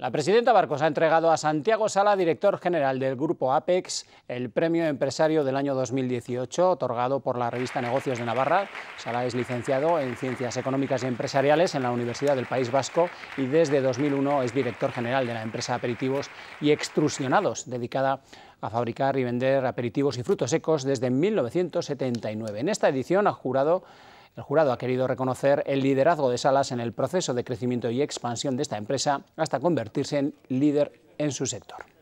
La presidenta Barcos ha entregado a Santiago Sala, director general del grupo Apex, el premio empresario del año 2018, otorgado por la revista Negocios de Navarra. Sala es licenciado en Ciencias Económicas y Empresariales en la Universidad del País Vasco y desde 2001 es director general de la empresa Aperitivos y Extrusionados, dedicada a fabricar y vender aperitivos y frutos secos desde 1979. En esta edición ha jurado el jurado ha querido reconocer el liderazgo de Salas en el proceso de crecimiento y expansión de esta empresa hasta convertirse en líder en su sector.